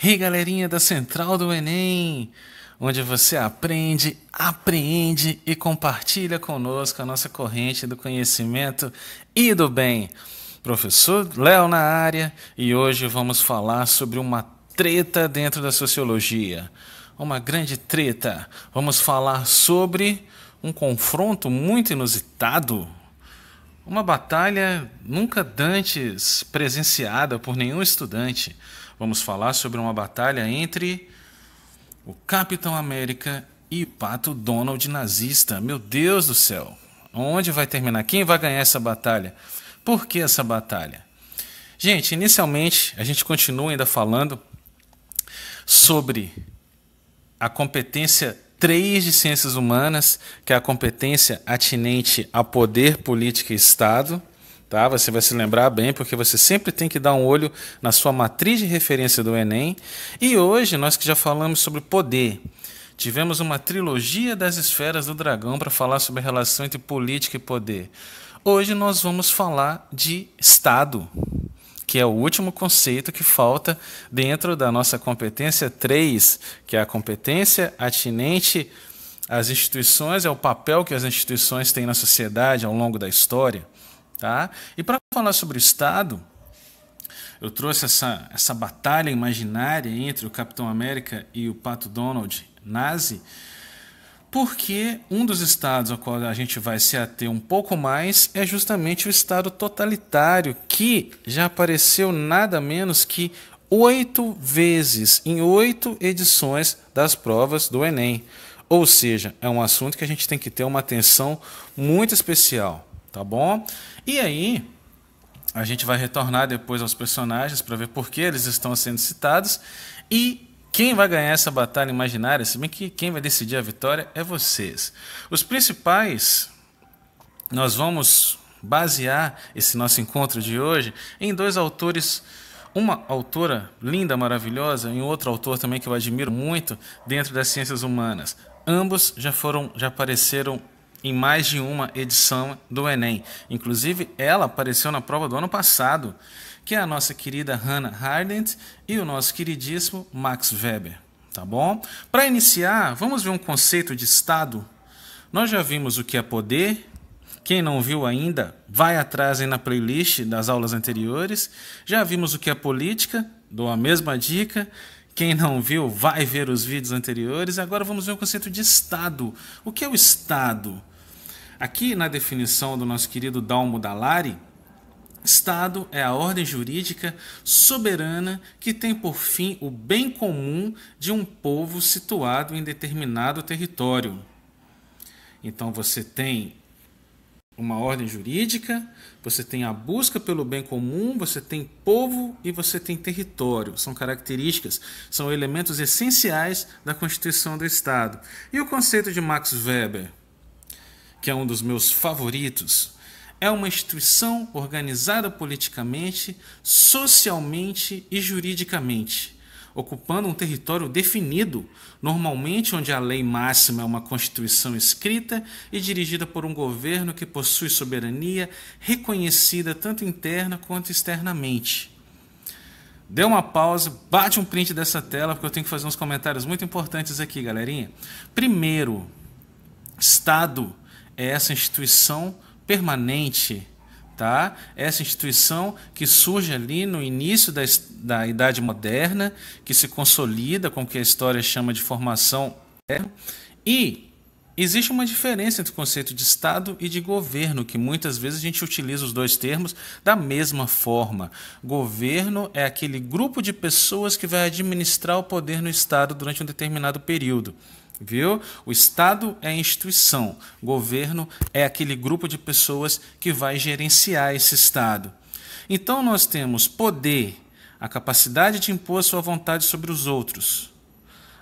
Hey galerinha da Central do Enem, onde você aprende, apreende e compartilha conosco a nossa corrente do conhecimento e do bem. Professor Léo na área e hoje vamos falar sobre uma treta dentro da sociologia. Uma grande treta. Vamos falar sobre um confronto muito inusitado uma batalha nunca dantes presenciada por nenhum estudante. Vamos falar sobre uma batalha entre o Capitão América e o Pato Donald nazista. Meu Deus do céu! Onde vai terminar? Quem vai ganhar essa batalha? Por que essa batalha? Gente, inicialmente a gente continua ainda falando sobre a competência 3 de Ciências Humanas, que é a competência atinente a poder, política e Estado. Tá? Você vai se lembrar bem, porque você sempre tem que dar um olho na sua matriz de referência do Enem. E hoje, nós que já falamos sobre poder, tivemos uma trilogia das esferas do dragão para falar sobre a relação entre política e poder. Hoje nós vamos falar de Estado que é o último conceito que falta dentro da nossa competência 3, que é a competência atinente às instituições, é o papel que as instituições têm na sociedade ao longo da história. Tá? E para falar sobre o Estado, eu trouxe essa, essa batalha imaginária entre o Capitão América e o Pato Donald nazi, porque um dos estados ao qual a gente vai se ater um pouco mais é justamente o estado totalitário, que já apareceu nada menos que oito vezes em oito edições das provas do Enem. Ou seja, é um assunto que a gente tem que ter uma atenção muito especial, tá bom? E aí, a gente vai retornar depois aos personagens para ver por que eles estão sendo citados e quem vai ganhar essa batalha imaginária? Se bem que quem vai decidir a vitória é vocês. Os principais, nós vamos basear esse nosso encontro de hoje em dois autores. Uma autora linda, maravilhosa, e outro autor também que eu admiro muito dentro das ciências humanas. Ambos já foram, já apareceram em mais de uma edição do Enem. Inclusive, ela apareceu na prova do ano passado que é a nossa querida Hannah Arendt e o nosso queridíssimo Max Weber, tá bom? Para iniciar, vamos ver um conceito de Estado. Nós já vimos o que é poder, quem não viu ainda, vai atrás aí na playlist das aulas anteriores. Já vimos o que é política, dou a mesma dica. Quem não viu, vai ver os vídeos anteriores. Agora vamos ver o conceito de Estado. O que é o Estado? Aqui na definição do nosso querido Dalmo Dalari Estado é a ordem jurídica soberana que tem por fim o bem comum de um povo situado em determinado território. Então você tem uma ordem jurídica, você tem a busca pelo bem comum, você tem povo e você tem território. São características, são elementos essenciais da Constituição do Estado. E o conceito de Max Weber, que é um dos meus favoritos, é uma instituição organizada politicamente, socialmente e juridicamente, ocupando um território definido, normalmente onde a lei máxima é uma constituição escrita e dirigida por um governo que possui soberania reconhecida tanto interna quanto externamente. Dê uma pausa, bate um print dessa tela, porque eu tenho que fazer uns comentários muito importantes aqui, galerinha. Primeiro, Estado é essa instituição permanente, tá? Essa instituição que surge ali no início da, da Idade Moderna, que se consolida com o que a história chama de formação e Existe uma diferença entre o conceito de Estado e de governo, que muitas vezes a gente utiliza os dois termos da mesma forma. Governo é aquele grupo de pessoas que vai administrar o poder no Estado durante um determinado período. Viu? O Estado é a instituição, governo é aquele grupo de pessoas que vai gerenciar esse Estado. Então nós temos poder, a capacidade de impor a sua vontade sobre os outros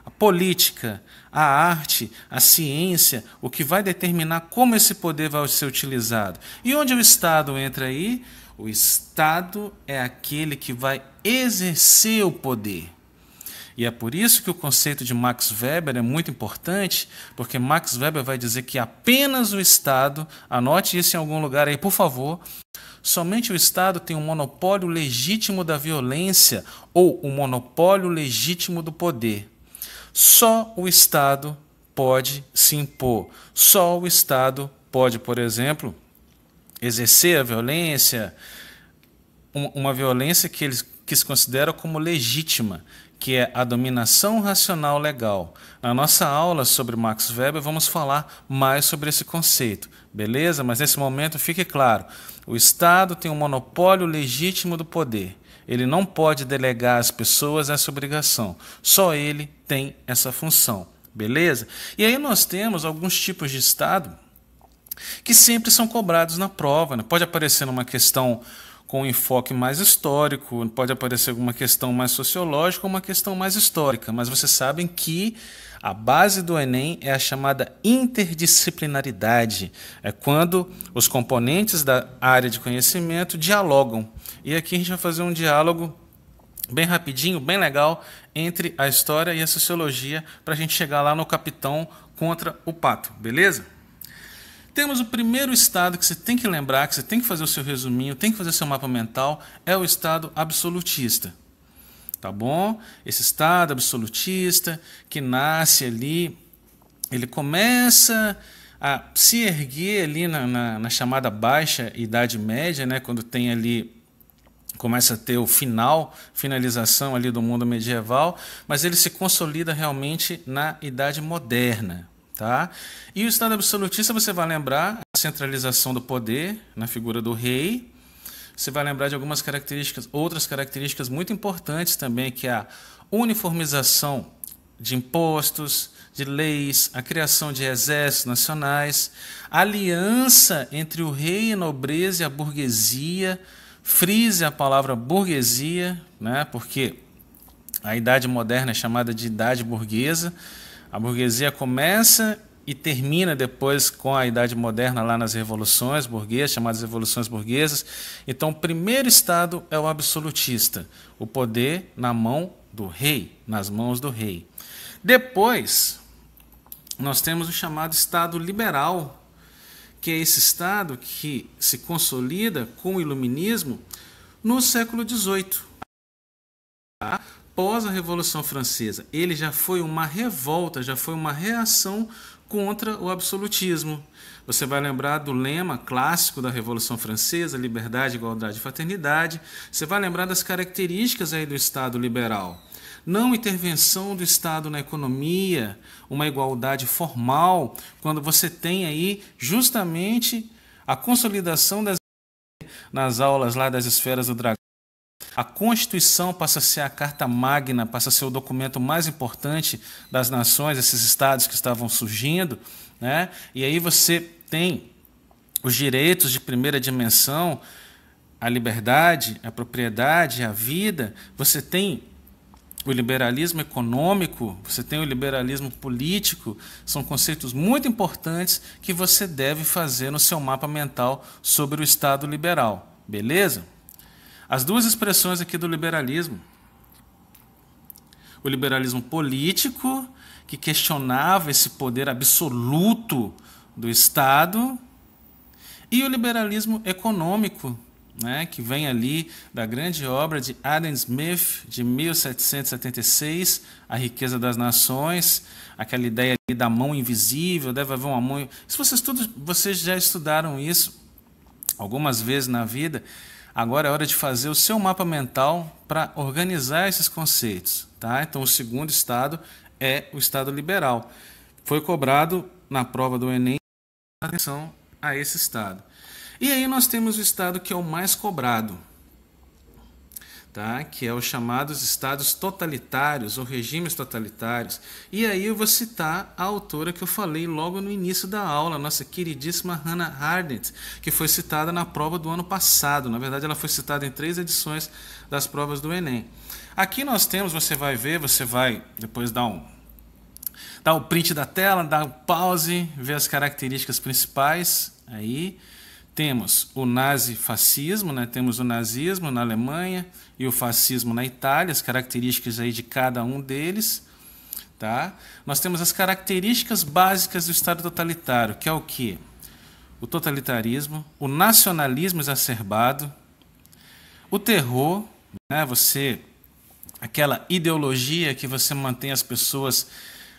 a política, a arte, a ciência, o que vai determinar como esse poder vai ser utilizado. E onde o Estado entra aí? O Estado é aquele que vai exercer o poder. E é por isso que o conceito de Max Weber é muito importante, porque Max Weber vai dizer que apenas o Estado, anote isso em algum lugar aí, por favor, somente o Estado tem o um monopólio legítimo da violência ou o um monopólio legítimo do poder. Só o Estado pode se impor. Só o Estado pode, por exemplo, exercer a violência, uma violência que eles que se considera como legítima, que é a dominação racional legal. Na nossa aula sobre Max Weber, vamos falar mais sobre esse conceito, beleza? Mas nesse momento fique claro: o Estado tem um monopólio legítimo do poder. Ele não pode delegar às pessoas essa obrigação. Só ele tem essa função, beleza? E aí nós temos alguns tipos de Estado que sempre são cobrados na prova. Né? Pode aparecer numa questão com um enfoque mais histórico, pode aparecer alguma questão mais sociológica ou uma questão mais histórica, mas vocês sabem que a base do Enem é a chamada interdisciplinaridade, é quando os componentes da área de conhecimento dialogam. E aqui a gente vai fazer um diálogo bem rapidinho, bem legal, entre a história e a sociologia, para a gente chegar lá no capitão contra o pato, beleza? temos o primeiro estado que você tem que lembrar, que você tem que fazer o seu resuminho, tem que fazer o seu mapa mental, é o estado absolutista. Tá bom? Esse estado absolutista que nasce ali, ele começa a se erguer ali na, na, na chamada baixa Idade Média, né? quando tem ali começa a ter o final, finalização ali do mundo medieval, mas ele se consolida realmente na Idade Moderna, Tá? E o Estado absolutista, você vai lembrar a centralização do poder na figura do rei. Você vai lembrar de algumas características, outras características muito importantes também, que é a uniformização de impostos, de leis, a criação de exércitos nacionais, aliança entre o rei, a nobreza e a burguesia. Frise a palavra burguesia, né? porque a idade moderna é chamada de idade burguesa a burguesia começa e termina depois com a Idade Moderna, lá nas revoluções burguesas, chamadas revoluções burguesas. Então, o primeiro Estado é o absolutista, o poder na mão do rei, nas mãos do rei. Depois, nós temos o chamado Estado liberal, que é esse Estado que se consolida com o Iluminismo no século XVIII após a Revolução Francesa. Ele já foi uma revolta, já foi uma reação contra o absolutismo. Você vai lembrar do lema clássico da Revolução Francesa, liberdade, igualdade e fraternidade. Você vai lembrar das características aí do Estado liberal. Não intervenção do Estado na economia, uma igualdade formal, quando você tem aí justamente a consolidação das nas aulas lá das esferas do dragão a Constituição passa a ser a carta magna, passa a ser o documento mais importante das nações, esses estados que estavam surgindo, né? E aí você tem os direitos de primeira dimensão, a liberdade, a propriedade, a vida, você tem o liberalismo econômico, você tem o liberalismo político, são conceitos muito importantes que você deve fazer no seu mapa mental sobre o Estado liberal, beleza? As duas expressões aqui do liberalismo. O liberalismo político, que questionava esse poder absoluto do Estado, e o liberalismo econômico, né, que vem ali da grande obra de Adam Smith, de 1776, A Riqueza das Nações, aquela ideia da mão invisível, deve haver uma mão. Se vocês, todos, vocês já estudaram isso algumas vezes na vida, Agora é hora de fazer o seu mapa mental para organizar esses conceitos. Tá? Então, o segundo estado é o estado liberal. Foi cobrado na prova do Enem atenção a esse estado. E aí nós temos o estado que é o mais cobrado, tá? que é os chamados estados totalitários ou regimes totalitários. E aí eu vou citar a autora que eu falei logo no início da aula, nossa queridíssima Hannah Arendt, que foi citada na prova do ano passado. Na verdade, ela foi citada em três edições das provas do Enem. Aqui nós temos, você vai ver, você vai depois dar um dar o um print da tela, dar um pause, ver as características principais aí temos o nazifascismo, né? temos o nazismo na Alemanha e o fascismo na Itália, as características aí de cada um deles. Tá? Nós temos as características básicas do Estado totalitário, que é o que? O totalitarismo, o nacionalismo exacerbado, o terror, né? você aquela ideologia que você mantém as pessoas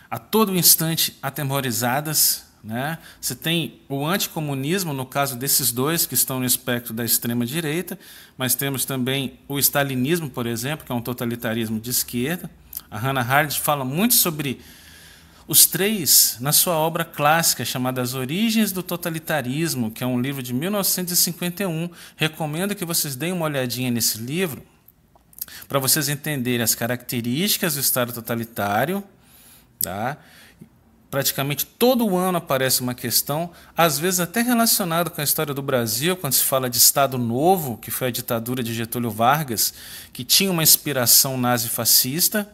a todo instante atemorizadas, né? Você tem o anticomunismo, no caso desses dois que estão no espectro da extrema-direita, mas temos também o stalinismo, por exemplo, que é um totalitarismo de esquerda. A Hannah Arendt fala muito sobre os três na sua obra clássica chamada As Origens do Totalitarismo, que é um livro de 1951. Recomendo que vocês deem uma olhadinha nesse livro para vocês entenderem as características do Estado totalitário. Tá? Praticamente todo ano aparece uma questão, às vezes até relacionada com a história do Brasil, quando se fala de Estado Novo, que foi a ditadura de Getúlio Vargas, que tinha uma inspiração nazi-fascista.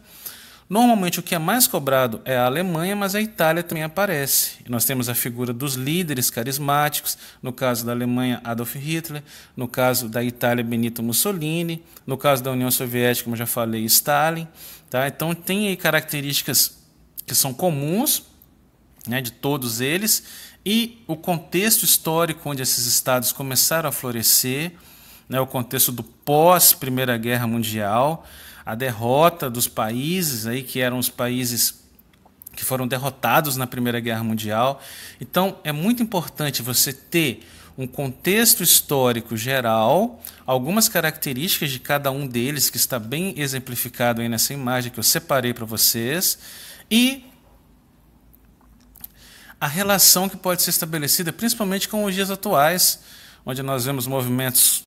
Normalmente o que é mais cobrado é a Alemanha, mas a Itália também aparece. Nós temos a figura dos líderes carismáticos, no caso da Alemanha, Adolf Hitler, no caso da Itália, Benito Mussolini, no caso da União Soviética, como já falei, Stalin. Tá? Então tem características que são comuns né, de todos eles, e o contexto histórico onde esses estados começaram a florescer, né, o contexto do pós Primeira Guerra Mundial, a derrota dos países aí que eram os países que foram derrotados na Primeira Guerra Mundial. Então, é muito importante você ter um contexto histórico geral, algumas características de cada um deles que está bem exemplificado aí nessa imagem que eu separei para vocês e a relação que pode ser estabelecida, principalmente com os dias atuais, onde nós vemos movimentos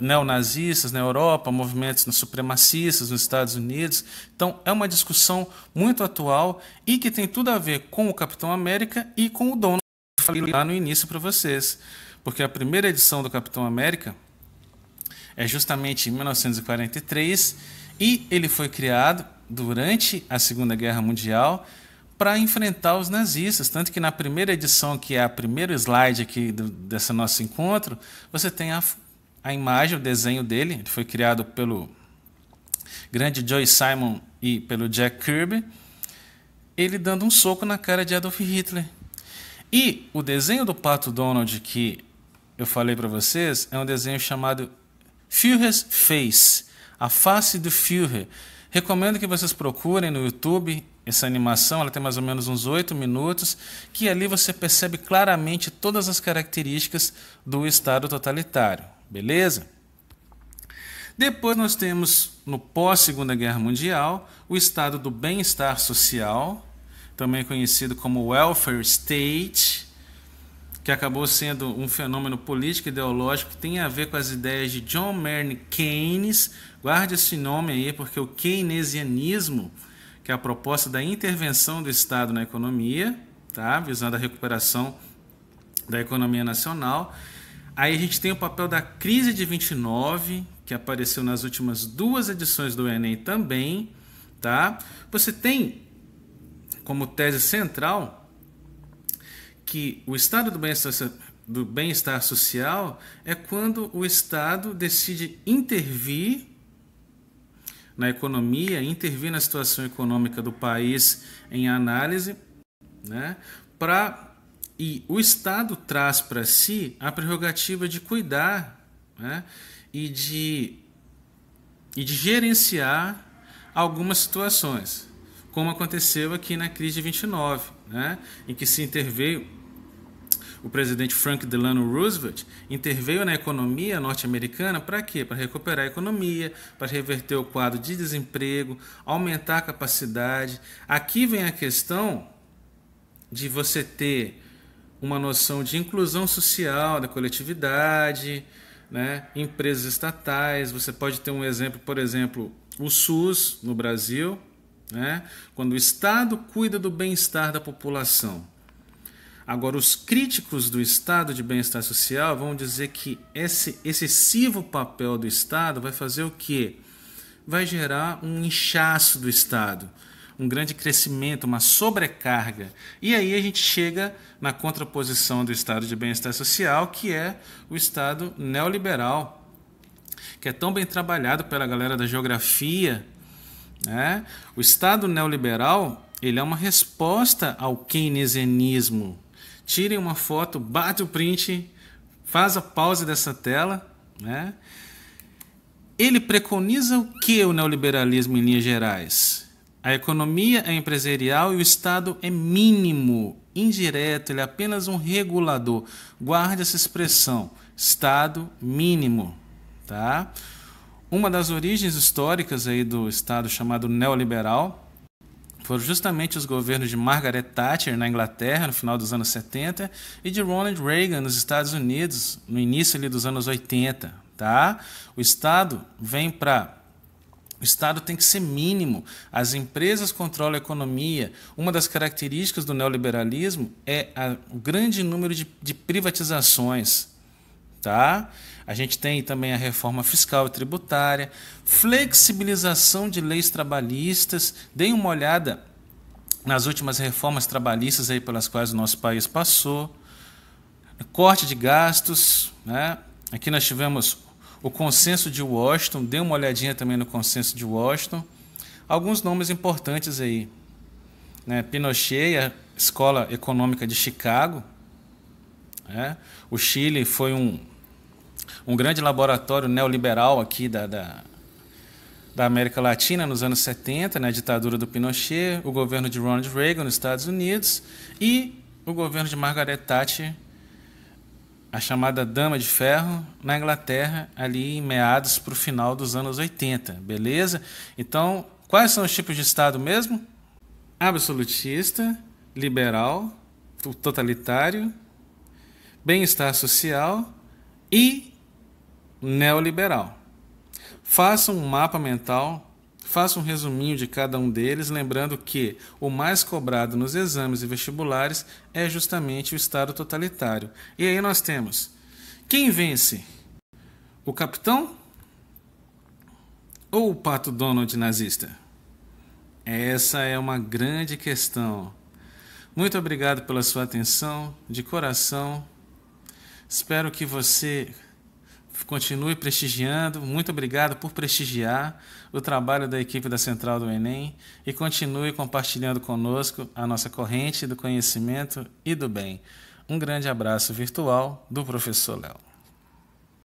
neonazistas na Europa, movimentos supremacistas nos Estados Unidos. Então, é uma discussão muito atual e que tem tudo a ver com o Capitão América e com o dono que eu falei lá no início para vocês. Porque a primeira edição do Capitão América é justamente em 1943 e ele foi criado durante a Segunda Guerra Mundial para enfrentar os nazistas. Tanto que na primeira edição, que é a primeiro slide aqui do, desse nosso encontro, você tem a, a imagem, o desenho dele. Ele foi criado pelo grande Joy Simon e pelo Jack Kirby. Ele dando um soco na cara de Adolf Hitler. E o desenho do Pato Donald que eu falei para vocês é um desenho chamado Führer's Face, a face do Führer Recomendo que vocês procurem no YouTube essa animação, ela tem mais ou menos uns 8 minutos, que ali você percebe claramente todas as características do Estado totalitário, beleza? Depois nós temos, no pós-Segunda Guerra Mundial, o Estado do Bem-Estar Social, também conhecido como Welfare State, que acabou sendo um fenômeno político e ideológico que tem a ver com as ideias de John Maynard Keynes, Guarde esse nome aí, porque o keynesianismo, que é a proposta da intervenção do Estado na economia, tá? visando a recuperação da economia nacional. Aí a gente tem o papel da crise de 29, que apareceu nas últimas duas edições do Enem também. Tá? Você tem como tese central que o estado do bem-estar do bem-estar social é quando o Estado decide intervir na economia, intervir na situação econômica do país em análise, né? Para e o Estado traz para si a prerrogativa de cuidar né? e, de, e de gerenciar algumas situações, como aconteceu aqui na crise de 29, né? em que se interveio o presidente Frank Delano Roosevelt interveio na economia norte-americana para quê? Para recuperar a economia, para reverter o quadro de desemprego, aumentar a capacidade. Aqui vem a questão de você ter uma noção de inclusão social da coletividade, né? empresas estatais. Você pode ter um exemplo, por exemplo, o SUS no Brasil, né? quando o Estado cuida do bem-estar da população. Agora, os críticos do Estado de bem-estar social vão dizer que esse excessivo papel do Estado vai fazer o quê? Vai gerar um inchaço do Estado, um grande crescimento, uma sobrecarga. E aí a gente chega na contraposição do Estado de bem-estar social, que é o Estado neoliberal, que é tão bem trabalhado pela galera da geografia. Né? O Estado neoliberal ele é uma resposta ao keynesianismo tirem uma foto, bate o print, faz a pausa dessa tela, né? Ele preconiza o que o neoliberalismo em linhas gerais? A economia é empresarial e o Estado é mínimo, indireto, ele é apenas um regulador. Guarde essa expressão, Estado mínimo, tá? Uma das origens históricas aí do Estado chamado neoliberal foram justamente os governos de Margaret Thatcher na Inglaterra no final dos anos 70 e de Ronald Reagan nos Estados Unidos no início ali, dos anos 80, tá? O Estado vem para o Estado tem que ser mínimo. As empresas controlam a economia. Uma das características do neoliberalismo é a, o grande número de, de privatizações, tá? A gente tem também a reforma fiscal e tributária, flexibilização de leis trabalhistas. Deem uma olhada nas últimas reformas trabalhistas aí pelas quais o nosso país passou. Corte de gastos, né? Aqui nós tivemos o consenso de Washington, dê uma olhadinha também no consenso de Washington. Alguns nomes importantes aí. Né? Pinochet, a Escola Econômica de Chicago. Né? O Chile foi um, um grande laboratório neoliberal aqui da, da, da América Latina nos anos 70, na né, ditadura do Pinochet, o governo de Ronald Reagan nos Estados Unidos e o governo de Margaret Thatcher, a chamada Dama de Ferro, na Inglaterra, ali em meados para o final dos anos 80, beleza? Então, quais são os tipos de Estado mesmo? Absolutista, liberal, totalitário, bem-estar social e neoliberal. Faça um mapa mental, faça um resuminho de cada um deles, lembrando que o mais cobrado nos exames e vestibulares é justamente o Estado totalitário. E aí nós temos: quem vence? O capitão ou o pato Donald nazista? Essa é uma grande questão. Muito obrigado pela sua atenção, de coração. Espero que você continue prestigiando. Muito obrigado por prestigiar o trabalho da equipe da Central do Enem e continue compartilhando conosco a nossa corrente do conhecimento e do bem. Um grande abraço virtual do professor Léo.